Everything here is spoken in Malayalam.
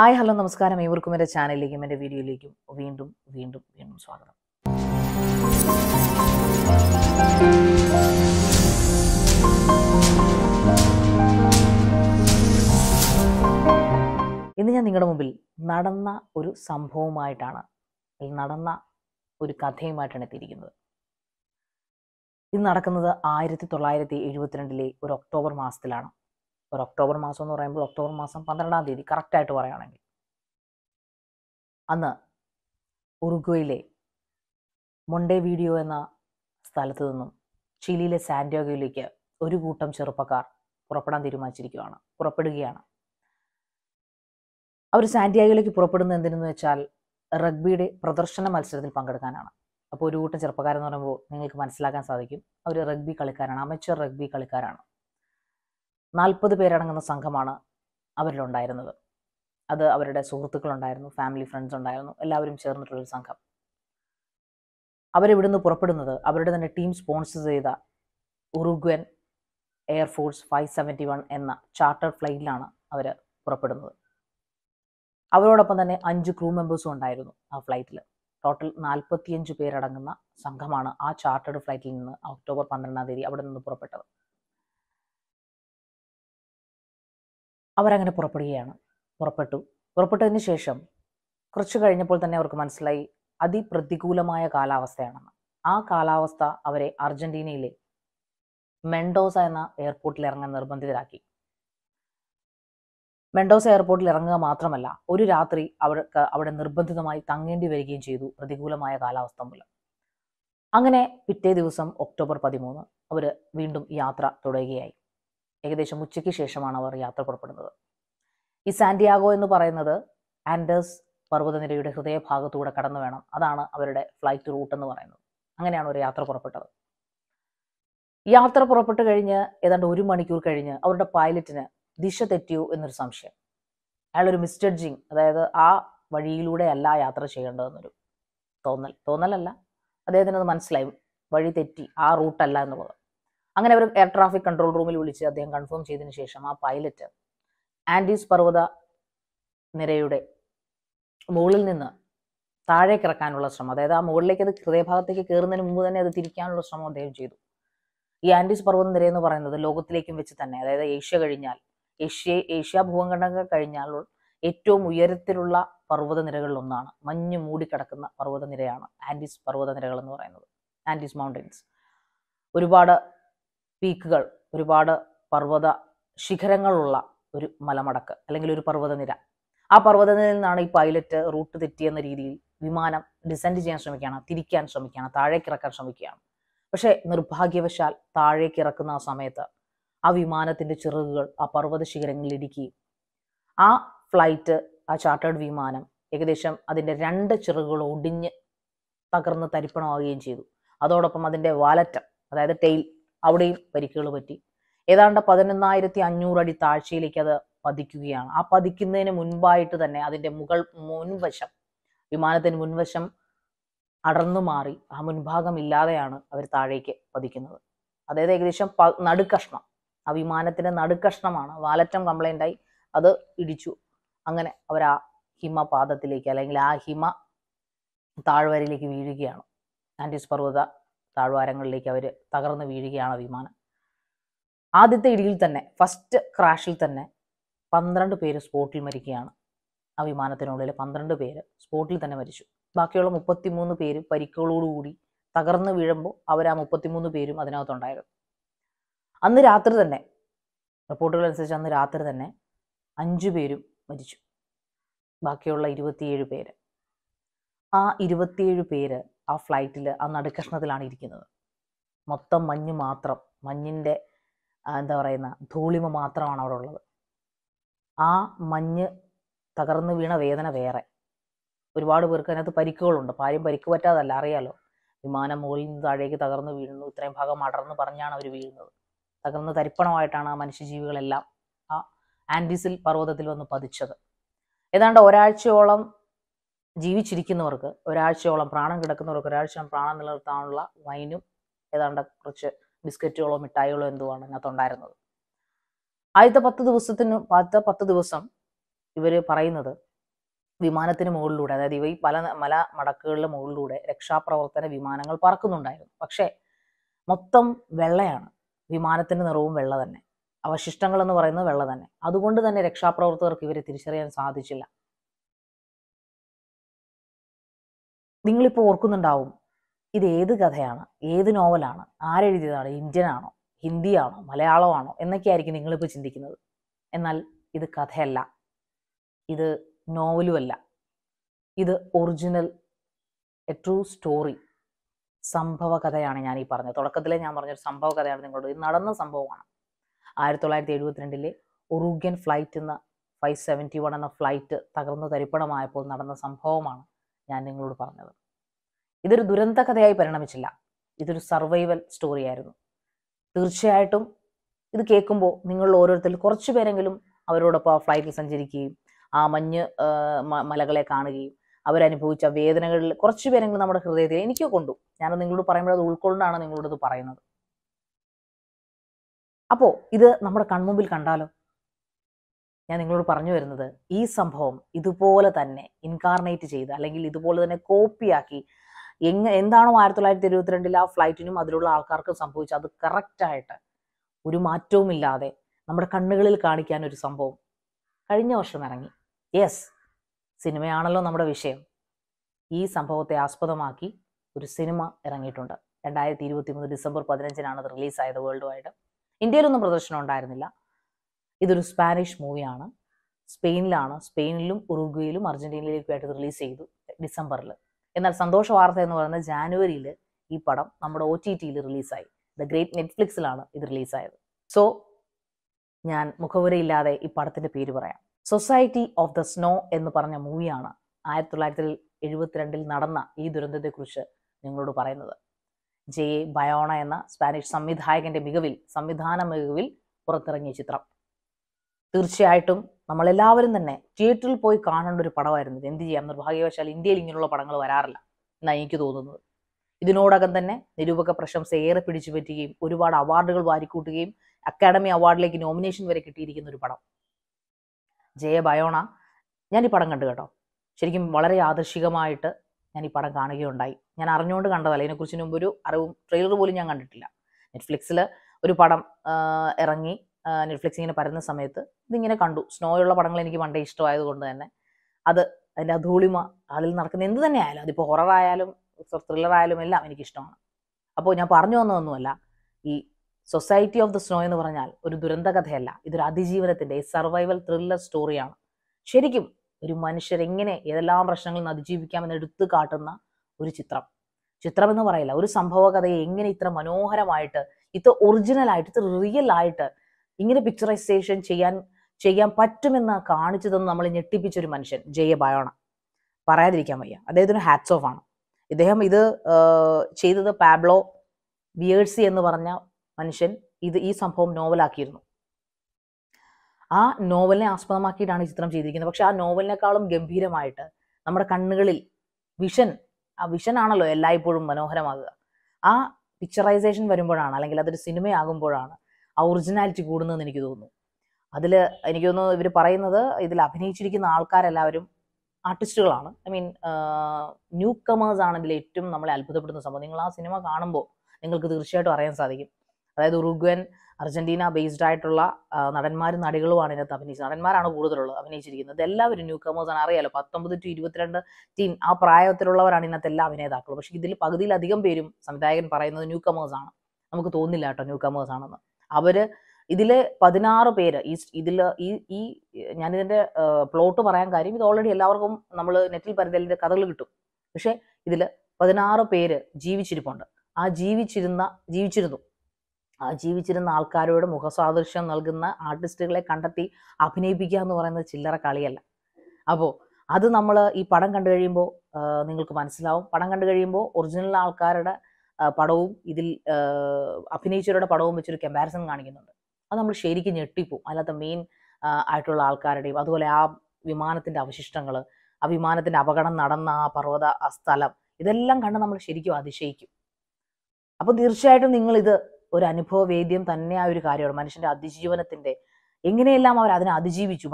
ഹായ് ഹലോ നമസ്കാരം ഏവർക്കും എൻ്റെ ചാനലിലേക്കും എൻ്റെ വീഡിയോയിലേക്കും വീണ്ടും വീണ്ടും വീണ്ടും സ്വാഗതം ഇന്ന് ഞാൻ നിങ്ങളുടെ മുമ്പിൽ നടന്ന ഒരു സംഭവമായിട്ടാണ് നടന്ന ഒരു കഥയുമായിട്ടാണ് എത്തിയിരിക്കുന്നത് ഇത് നടക്കുന്നത് ആയിരത്തി തൊള്ളായിരത്തി എഴുപത്തിരണ്ടിലെ ഒരു ഒക്ടോബർ മാസത്തിലാണ് ഒരു ഒക്ടോബർ മാസം എന്ന് പറയുമ്പോൾ ഒക്ടോബർ മാസം പന്ത്രണ്ടാം തീയതി കറക്റ്റായിട്ട് പറയുകയാണെങ്കിൽ അന്ന് ഉറുഗ്വയിലെ മൊണ്ടേ വീഡിയോ എന്ന സ്ഥലത്തു നിന്നും ചിലിയിലെ സാൻഡ്യോഗയിലേക്ക് ഒരു കൂട്ടം ചെറുപ്പക്കാർ പുറപ്പെടാൻ തീരുമാനിച്ചിരിക്കുകയാണ് പുറപ്പെടുകയാണ് അവർ സാൻഡിയാഗോയിലേക്ക് പുറപ്പെടുന്ന എന്തിനെന്ന് വെച്ചാൽ റഗ്ബിയുടെ പ്രദർശന മത്സരത്തിൽ പങ്കെടുക്കാനാണ് അപ്പോൾ ഒരു കൂട്ടം ചെറുപ്പക്കാരെന്ന് പറയുമ്പോൾ നിങ്ങൾക്ക് മനസ്സിലാക്കാൻ സാധിക്കും അവർ റഗ്ബി കളിക്കാരാണ് അമച്ചർ റഗ്ബി കളിക്കാരാണ് നാൽപ്പത് പേരടങ്ങുന്ന സംഘമാണ് അവരിലുണ്ടായിരുന്നത് അത് അവരുടെ സുഹൃത്തുക്കളുണ്ടായിരുന്നു ഫാമിലി ഫ്രണ്ട്സ് ഉണ്ടായിരുന്നു എല്ലാവരും ചേർന്നിട്ടുള്ളൊരു സംഘം അവരിവിടുന്ന് പുറപ്പെടുന്നത് അവരുടെ തന്നെ ടീം സ്പോൺസർ ചെയ്ത Uruguayan air force five seventy one എന്ന ചാർട്ടർ ഫ്ലൈറ്റിലാണ് അവർ പുറപ്പെടുന്നത് അവരോടൊപ്പം തന്നെ അഞ്ച് ക്രൂ മെമ്പേഴ്സും ഉണ്ടായിരുന്നു ആ ഫ്ലൈറ്റിൽ ടോട്ടൽ നാൽപ്പത്തിയഞ്ച് പേരടങ്ങുന്ന സംഘമാണ് ആ ചാർട്ടേഡ് ഫ്ലൈറ്റിൽ നിന്ന് ഒക്ടോബർ പന്ത്രണ്ടാം തീയതി അവിടെ നിന്ന് പുറപ്പെട്ടത് അവരങ്ങനെ പുറപ്പെടുകയാണ് പുറപ്പെട്ടു പുറപ്പെട്ടതിന് ശേഷം കുറച്ച് കഴിഞ്ഞപ്പോൾ തന്നെ അവർക്ക് മനസ്സിലായി അതിപ്രതികൂലമായ കാലാവസ്ഥയാണെന്ന് ആ കാലാവസ്ഥ അവരെ അർജന്റീനയിലെ മെൻഡോസ എന്ന എയർപോർട്ടിൽ ഇറങ്ങാൻ നിർബന്ധിതരാക്കി മെൻഡോസ എയർപോർട്ടിൽ ഇറങ്ങുക മാത്രമല്ല ഒരു രാത്രി അവർക്ക് അവിടെ നിർബന്ധിതമായി തങ്ങേണ്ടി വരികയും ചെയ്തു പ്രതികൂലമായ കാലാവസ്ഥ മൂലം അങ്ങനെ പിറ്റേ ദിവസം ഒക്ടോബർ പതിമൂന്ന് അവർ വീണ്ടും യാത്ര തുടരുകയായി ഏകദേശം ഉച്ചയ്ക്ക് ശേഷമാണ് അവർ യാത്ര പുറപ്പെടുന്നത് ഈ സാന്റിയാഗോ എന്ന് പറയുന്നത് ആൻഡസ് പർവ്വതനിരയുടെ ഹൃദയഭാഗത്തൂടെ കടന്നു വേണം അതാണ് അവരുടെ ഫ്ലൈറ്റ് റൂട്ട് എന്ന് പറയുന്നത് അങ്ങനെയാണ് ഒരു യാത്ര പുറപ്പെട്ടത് യാത്ര പുറപ്പെട്ടു കഴിഞ്ഞ് ഏതാണ്ട് ഒരു മണിക്കൂർ കഴിഞ്ഞ് അവരുടെ പൈലറ്റിന് ദിശ തെറ്റിയോ എന്നൊരു സംശയം അയാളൊരു മിസ്റ്റഡ്ജിങ് അതായത് ആ വഴിയിലൂടെ അല്ല യാത്ര ചെയ്യേണ്ടതെന്നൊരു തോന്നൽ തോന്നലല്ല അദ്ദേഹത്തിനത് മനസ്സിലായി വഴി തെറ്റി ആ റൂട്ടല്ല എന്നുള്ളത് അങ്ങനെ അവർ എയർ ട്രാഫിക് കൺട്രോൾ റൂമിൽ വിളിച്ച് അദ്ദേഹം കൺഫേം ചെയ്തതിനു ശേഷം ആ പൈലറ്റ് ആൻഡീസ് പർവ്വത നിരയുടെ മുകളിൽ നിന്ന് താഴേക്ക് ഇറക്കാനുള്ള ശ്രമം അതായത് ആ മുകളിലേക്ക് അത് ഹൃദയഭാഗത്തേക്ക് കയറുന്നതിന് മുമ്പ് തന്നെ അത് തിരിക്കാനുള്ള ശ്രമം അദ്ദേഹം ചെയ്തു ഈ ആൻഡീസ് പർവ്വത നിര എന്ന് പറയുന്നത് ലോകത്തിലേക്കും വെച്ച് തന്നെ അതായത് ഏഷ്യ കഴിഞ്ഞാൽ ഏഷ്യ ഏഷ്യ ഭൂഖണ്ഡങ്ങൾ കഴിഞ്ഞാൽ ഏറ്റവും ഉയരത്തിലുള്ള പർവ്വത നിരകളിൽ ഒന്നാണ് മഞ്ഞ് മൂടിക്കിടക്കുന്ന പർവ്വത നിരയാണ് ആൻഡീസ് പർവ്വത നിരകൾ എന്ന് പറയുന്നത് ആൻഡീസ് മൗണ്ടൻസ് ഒരുപാട് പീക്കുകൾ ഒരുപാട് പർവ്വത ശിഖരങ്ങളുള്ള ഒരു മലമടക്ക് അല്ലെങ്കിൽ ഒരു പർവ്വതനിര ആ പർവ്വതനിരയിൽ നിന്നാണ് ഈ പൈലറ്റ് റൂട്ട് തെറ്റിയെന്ന രീതിയിൽ വിമാനം ഡിസെൻഡ് ചെയ്യാൻ ശ്രമിക്കുകയാണ് തിരിക്കാൻ ശ്രമിക്കുകയാണ് താഴേക്ക് ഇറക്കാൻ ശ്രമിക്കുകയാണ് പക്ഷേ നിർഭാഗ്യവശാൽ താഴേക്ക് ഇറക്കുന്ന ആ സമയത്ത് ആ വിമാനത്തിന്റെ ചിറകുകൾ ആ പർവ്വത ശിഖരങ്ങളിൽ ഇടിക്കുകയും ആ ഫ്ലൈറ്റ് ആ ചാർട്ടേഡ് വിമാനം ഏകദേശം അതിൻ്റെ രണ്ട് ചിറകുകൾ ഒടിഞ്ഞ് തകർന്ന് തരിപ്പണമാവുകയും ചെയ്തു അതോടൊപ്പം അതിൻ്റെ വാലറ്റം അതായത് ടെയിൽ അവിടെയും പരിക്കുകൾ പറ്റി ഏതാണ്ട് പതിനൊന്നായിരത്തി അഞ്ഞൂറ് അടി താഴ്ചയിലേക്ക് അത് പതിക്കുകയാണ് ആ പതിക്കുന്നതിന് മുൻപായിട്ട് തന്നെ അതിൻ്റെ മുകൾ മുൻവശം വിമാനത്തിന് മുൻവശം അടർന്നു മാറി ആ മുൻഭാഗം ഇല്ലാതെയാണ് അവർ താഴേക്ക് പതിക്കുന്നത് അതായത് ഏകദേശം പ നടുക്കഷ്ണം ആ വിമാനത്തിൻ്റെ നടുക്കഷ്ണമാണ് വാലറ്റം കംപ്ലൈൻ്റായി അത് ഇടിച്ചു അങ്ങനെ അവർ ആ ഹിമപാതത്തിലേക്ക് അല്ലെങ്കിൽ ആ ഹിമ താഴ്വരയിലേക്ക് വീഴുകയാണ് ആൻഡീസ് പർവ്വത താഴ്വാരങ്ങളിലേക്ക് അവർ തകർന്നു വീഴുകയാണ് വിമാനം ആദ്യത്തെ ഇടിയിൽ തന്നെ ഫസ്റ്റ് ക്രാഷിൽ തന്നെ പന്ത്രണ്ട് പേര് സ്പോട്ടിൽ മരിക്കുകയാണ് ആ വിമാനത്തിനുള്ളിൽ പന്ത്രണ്ട് പേര് സ്പോട്ടിൽ തന്നെ മരിച്ചു ബാക്കിയുള്ള മുപ്പത്തിമൂന്ന് പേര് പരിക്കുകളോടുകൂടി തകർന്നു വീഴുമ്പോൾ അവർ ആ മുപ്പത്തിമൂന്ന് പേരും അതിനകത്തുണ്ടായിരുന്നു അന്ന് രാത്രി തന്നെ റിപ്പോർട്ടുകൾ അനുസരിച്ച് അന്ന് രാത്രി തന്നെ അഞ്ചു പേരും മരിച്ചു ബാക്കിയുള്ള ഇരുപത്തിയേഴ് പേര് ആ ഇരുപത്തിയേഴ് പേര് ആ ഫ്ലൈറ്റിൽ ആ നടുക്കഷ്ണത്തിലാണ് ഇരിക്കുന്നത് മൊത്തം മഞ്ഞ് മാത്രം മഞ്ഞിൻ്റെ എന്താ പറയുന്ന ധൂളിമ മാത്രമാണ് അവിടെ ഉള്ളത് ആ മഞ്ഞ് തകർന്നു വീണ വേദന വേറെ ഒരുപാട് പേർക്ക് അതിനകത്ത് പരിക്കുകളുണ്ട് പാര്യം പരിക്ക് പറ്റാതല്ല അറിയാലോ വിമാനം മുകളിൽ നിന്ന് താഴേക്ക് തകർന്നു വീഴുന്നു ഇത്രയും ഭാഗം അടർന്ന് പറഞ്ഞാണ് അവർ വീഴുന്നത് തകർന്ന് തരിപ്പണമായിട്ടാണ് ആ മനുഷ്യജീവികളെല്ലാം ആ ആൻഡിസിൽ പർവ്വതത്തിൽ വന്ന് പതിച്ചത് ഏതാണ്ട് ഒരാഴ്ചയോളം ജീവിച്ചിരിക്കുന്നവർക്ക് ഒരാഴ്ചയോളം പ്രാണം കിടക്കുന്നവർക്ക് ഒരാഴ്ചയോളം പ്രാണം നിലനിർത്താനുള്ള വൈനും ഏതാണ്ട് കുറച്ച് ബിസ്ക്കറ്റുകളോ മിഠായികളോ ആണ് അതിനകത്തുണ്ടായിരുന്നത് ആദ്യത്തെ പത്ത് ദിവസത്തിന് പത്ത് പത്ത് ദിവസം ഇവർ പറയുന്നത് വിമാനത്തിന് മുകളിലൂടെ അതായത് ഇവ ഈ പല മല മടക്കുകളുടെ മുകളിലൂടെ രക്ഷാപ്രവർത്തന വിമാനങ്ങൾ പറക്കുന്നുണ്ടായിരുന്നു പക്ഷേ മൊത്തം വെള്ളയാണ് വിമാനത്തിന്റെ നിറവും വെള്ള തന്നെ അവശിഷ്ടങ്ങൾ എന്ന് പറയുന്നത് വെള്ള തന്നെ അതുകൊണ്ട് തന്നെ രക്ഷാപ്രവർത്തകർക്ക് ഇവരെ തിരിച്ചറിയാൻ സാധിച്ചില്ല നിങ്ങളിപ്പോൾ ഓർക്കുന്നുണ്ടാവും ഇത് ഏത് കഥയാണ് ഏത് നോവലാണ് ആരെഴുതിയതാണ് ഇന്ത്യനാണോ ഹിന്ദിയാണോ മലയാളമാണോ എന്നൊക്കെയായിരിക്കും നിങ്ങളിപ്പോൾ ചിന്തിക്കുന്നത് എന്നാൽ ഇത് കഥയല്ല ഇത് നോവലുമല്ല ഇത് ഒറിജിനൽ എ ട്രൂ സ്റ്റോറി സംഭവ കഥയാണ് ഞാൻ ഈ പറഞ്ഞത് തുടക്കത്തിലെ ഞാൻ പറഞ്ഞൊരു സംഭവ കഥയാണ് നിങ്ങളോട് ഇത് നടന്ന സംഭവമാണ് ആയിരത്തി തൊള്ളായിരത്തി എഴുപത്തിരണ്ടിലെ ഒറൂഗ്യൻ ഫ്ലൈറ്റ് എന്ന ഫൈവ് സെവൻറ്റി വൺ എന്ന ഫ്ലൈറ്റ് തകർന്നു തരിപ്പണമായപ്പോൾ നടന്ന സംഭവമാണ് ഞാൻ നിങ്ങളോട് പറഞ്ഞത് ഇതൊരു ദുരന്ത കഥയായി പരിണമിച്ചില്ല ഇതൊരു സർവൈവൽ സ്റ്റോറിയായിരുന്നു തീർച്ചയായിട്ടും ഇത് കേൾക്കുമ്പോൾ നിങ്ങൾ ഓരോരുത്തർ കുറച്ച് പേരെങ്കിലും അവരോടൊപ്പം ആ ഫ്ലൈറ്റിൽ സഞ്ചരിക്കുകയും ആ മഞ്ഞ് മലകളെ കാണുകയും അവരനുഭവിച്ച വേദനകളിൽ കുറച്ച് പേരെങ്കിലും നമ്മുടെ ഹൃദയത്തിൽ എനിക്ക് കൊണ്ടു ഞാൻ നിങ്ങളോട് പറയുമ്പോൾ അത് ഉൾക്കൊണ്ടാണ് നിങ്ങളോടത് പറയുന്നത് അപ്പോൾ ഇത് നമ്മുടെ കൺമുമ്പിൽ കണ്ടാലോ ഞാൻ നിങ്ങളോട് പറഞ്ഞു വരുന്നത് ഈ സംഭവം ഇതുപോലെ തന്നെ ഇൻകാർണേറ്റ് ചെയ്ത് അല്ലെങ്കിൽ ഇതുപോലെ തന്നെ കോപ്പിയാക്കി എങ്ങ എന്താണോ ആയിരത്തി തൊള്ളായിരത്തി ഇരുപത്തിരണ്ടിൽ ആ ഫ്ലൈറ്റിനും അതിലുള്ള ആൾക്കാർക്കും സംഭവിച്ചത് അത് കറക്റ്റായിട്ട് ഒരു മാറ്റവും ഇല്ലാതെ നമ്മുടെ കണ്ണുകളിൽ കാണിക്കാൻ ഒരു സംഭവം കഴിഞ്ഞ വർഷം ഇറങ്ങി യെസ് സിനിമയാണല്ലോ നമ്മുടെ വിഷയം ഈ സംഭവത്തെ ആസ്പദമാക്കി ഒരു സിനിമ ഇറങ്ങിയിട്ടുണ്ട് രണ്ടായിരത്തി ഇരുപത്തി മൂന്ന് ഡിസംബർ പതിനഞ്ചിനാണ് അത് റിലീസായത് വേൾഡ് വൈഡ് ഇന്ത്യയിലൊന്നും പ്രദർശനം ഉണ്ടായിരുന്നില്ല ഇതൊരു സ്പാനിഷ് മൂവിയാണ് സ്പെയിനിലാണ് സ്പെയിനിലും ഉറുഗ്വയിലും അർജന്റീനയിലേക്കും ആയിട്ട് റിലീസ് ചെയ്തു ഡിസംബറിൽ എന്നാൽ സന്തോഷ വാർത്ത എന്ന് പറയുന്നത് ജാനുവരിയിൽ ഈ പടം നമ്മുടെ ഒ ടി ടിയിൽ റിലീസായി ദ ഗ്രേറ്റ് നെറ്റ്ഫ്ലിക്സിലാണ് ഇത് റിലീസായത് സോ ഞാൻ മുഖവുരയില്ലാതെ ഈ പടത്തിന്റെ പേര് പറയാം സൊസൈറ്റി ഓഫ് ദ സ്നോ എന്ന് പറഞ്ഞ മൂവിയാണ് ആയിരത്തി തൊള്ളായിരത്തി എഴുപത്തിരണ്ടിൽ നടന്ന ഈ ദുരന്തത്തെക്കുറിച്ച് നിങ്ങളോട് പറയുന്നത് ജെ ബയോണ എന്ന സ്പാനിഷ് സംവിധായകന്റെ മികവിൽ സംവിധാന മികവിൽ പുറത്തിറങ്ങിയ ചിത്രം തീർച്ചയായിട്ടും നമ്മളെല്ലാവരും തന്നെ തിയേറ്ററിൽ പോയി കാണേണ്ട ഒരു പടമായിരുന്നു എന്ത് ചെയ്യാം നിർഭാഗ്യവശാൽ ഇന്ത്യയിൽ ഇങ്ങനെയുള്ള പടങ്ങൾ വരാറില്ല എന്നാണ് എനിക്ക് തോന്നുന്നത് ഇതിനോടകം തന്നെ നിരൂപക പ്രശംസ ഏറെ പിടിച്ചു പറ്റുകയും ഒരുപാട് അവാർഡുകൾ വാരിക്കൂട്ടുകയും അക്കാഡമി അവാർഡിലേക്ക് നോമിനേഷൻ വരെ കിട്ടിയിരിക്കുന്ന ഒരു പടം ജയ ബയോണ ഞാൻ ഈ പടം കണ്ടു കേട്ടോ ശരിക്കും വളരെ ആദർശികമായിട്ട് ഞാൻ ഈ പടം കാണുകയുണ്ടായി ഞാൻ അറിഞ്ഞുകൊണ്ട് കണ്ടതല്ല ഇതിനെക്കുറിച്ച് മുമ്പ് ഒരു അറിവും ട്രെയിലർ പോലും ഞാൻ കണ്ടിട്ടില്ല നെറ്റ്ഫ്ലിക്സിൽ ഒരു പടം ഇറങ്ങി നെറ്റ്ഫ്ലിക്സ് ഇങ്ങനെ പരന്ന സമയത്ത് ഇതിങ്ങനെ കണ്ടു സ്നോയുള്ള പടങ്ങൾ എനിക്ക് പണ്ടേ ഇഷ്ടമായതുകൊണ്ട് തന്നെ അത് അതിൻ്റെ അധൂളിമ അതിൽ നടക്കുന്ന എന്ത് തന്നെ ആയാലും അതിപ്പോൾ ഹൊറർ ആയാലും ആയാലും എല്ലാം എനിക്കിഷ്ടമാണ് അപ്പോൾ ഞാൻ പറഞ്ഞു വന്നതൊന്നുമല്ല ഈ സൊസൈറ്റി ഓഫ് ദ സ്നോ എന്ന് പറഞ്ഞാൽ ഒരു ദുരന്തകഥയല്ല ഇതൊരു അതിജീവനത്തിൻ്റെ സർവൈവൽ ത്രില്ലർ സ്റ്റോറിയാണ് ശരിക്കും ഒരു എങ്ങനെ ഏതെല്ലാം പ്രശ്നങ്ങളിൽ അതിജീവിക്കാമെന്ന് എടുത്തു കാട്ടുന്ന ഒരു ചിത്രം ചിത്രം എന്ന് പറയില്ല ഒരു സംഭവകഥയെ എങ്ങനെ ഇത്ര മനോഹരമായിട്ട് ഇത്ര ഒറിജിനലായിട്ട് ഇത്ര റിയൽ ആയിട്ട് ഇങ്ങനെ പിക്ചറൈസേഷൻ ചെയ്യാൻ ചെയ്യാൻ പറ്റുമെന്ന് കാണിച്ചതെന്ന് നമ്മൾ ഞെട്ടിപ്പിച്ചൊരു ഒരു മനുഷ്യൻ ജയ ബയോണ പറയാതിരിക്കാൻ വയ്യ അദ്ദേഹത്തിന് ഹാറ്റ്സ് ഓഫ് ആണ് ഇദ്ദേഹം ഇത് ചെയ്തത് പാബ്ലോ വിയേഴ്സി എന്ന് പറഞ്ഞ മനുഷ്യൻ ഇത് ഈ സംഭവം നോവലാക്കിയിരുന്നു ആ നോവലിനെ ആസ്പദമാക്കിയിട്ടാണ് ഈ ചിത്രം ചെയ്തിരിക്കുന്നത് പക്ഷെ ആ നോവലിനേക്കാളും ഗംഭീരമായിട്ട് നമ്മുടെ കണ്ണുകളിൽ വിഷൻ ആ വിഷൻ ആണല്ലോ എല്ലായ്പ്പോഴും മനോഹരമാകുക ആ പിക്ചറൈസേഷൻ വരുമ്പോഴാണ് അല്ലെങ്കിൽ അതൊരു സിനിമയാകുമ്പോഴാണ് ആ ഒറിജിനാലിറ്റി കൂടുന്നതെന്ന് എനിക്ക് തോന്നുന്നു അതിൽ എനിക്ക് തോന്നുന്നു ഇവർ പറയുന്നത് ഇതിൽ അഭിനയിച്ചിരിക്കുന്ന ആൾക്കാരെല്ലാവരും ആർട്ടിസ്റ്റുകളാണ് ഐ മീൻ ന്യൂ കമേഴ്സ് ആണ് ഏറ്റവും നമ്മളെ അത്ഭുതപ്പെടുന്ന സംഭവം നിങ്ങൾ ആ സിനിമ കാണുമ്പോൾ നിങ്ങൾക്ക് തീർച്ചയായിട്ടും അറിയാൻ സാധിക്കും അതായത് ഉറുഗ്വൻ അർജന്റീന ബേസ്ഡ് ആയിട്ടുള്ള നടന്മാരും നടികളുമാണ് ഇതിനകത്ത് അഭിനയിച്ചത് നടന്മാരാണ് കൂടുതലുള്ളത് അഭിനയിച്ചിരിക്കുന്നത് എല്ലാവരും ന്യൂ കമേഴ്സ് ആണ് അറിയാലോ പത്തൊമ്പത് ടു ഇരുപത്തിരണ്ട് ടീം ആ പ്രായത്തിലുള്ളവരാണ് ഇതിനകത്ത് എല്ലാ അഭിനേതാക്കളും പക്ഷേ ഇതിൽ പകുതിയിലധികം പേരും സംവിധായകൻ പറയുന്നത് ന്യൂ കമേഴ്സ് ആണ് നമുക്ക് തോന്നില്ല കേട്ടോ ന്യൂ കമേഴ്സ് ആണെന്ന് അവർ ഇതിൽ പതിനാറ് പേര് ഈ ഇതിൽ ഈ ഈ ഞാനിതിൻ്റെ പ്ലോട്ട് പറയാൻ കാര്യം ഇത് ഓൾറെഡി എല്ലാവർക്കും നമ്മൾ നെറ്റിൽ പരിതലിൻ്റെ കഥകൾ കിട്ടും പക്ഷേ ഇതിൽ പതിനാറ് പേര് ജീവിച്ചിരിപ്പുണ്ട് ആ ജീവിച്ചിരുന്ന ജീവിച്ചിരുന്നു ആ ജീവിച്ചിരുന്ന ആൾക്കാരോട് മുഖസാദൃശ്യം നൽകുന്ന ആർട്ടിസ്റ്റുകളെ കണ്ടെത്തി അഭിനയിപ്പിക്കുക എന്ന് പറയുന്നത് ചില്ലറ കളിയല്ല അപ്പോൾ അത് നമ്മൾ ഈ പടം കണ്ടു കഴിയുമ്പോൾ നിങ്ങൾക്ക് മനസ്സിലാവും പടം കണ്ടു കഴിയുമ്പോൾ ഒറിജിനൽ ആൾക്കാരുടെ പടവും ഇതിൽ അഭിനയിച്ചവരുടെ പടവും വെച്ചൊരു കമ്പാരിസൺ കാണിക്കുന്നുണ്ട് അത് നമ്മൾ ശരിക്കും ഞെട്ടിപ്പോവും അല്ലാത്ത മെയിൻ ആയിട്ടുള്ള ആൾക്കാരുടെയും അതുപോലെ ആ വിമാനത്തിന്റെ അവശിഷ്ടങ്ങൾ ആ വിമാനത്തിന്റെ അപകടം നടന്ന ആ പർവ്വത ആ സ്ഥലം ഇതെല്ലാം കണ്ട് നമ്മൾ ശരിക്കും അതിശയിക്കും അപ്പോൾ തീർച്ചയായിട്ടും നിങ്ങൾ ഇത് ഒരു അനുഭവവേദ്യം തന്നെ ആ ഒരു കാര്യമാണ് മനുഷ്യന്റെ അതിജീവനത്തിന്റെ എങ്ങനെയെല്ലാം അവർ അതിനെ അതിജീവിച്ചു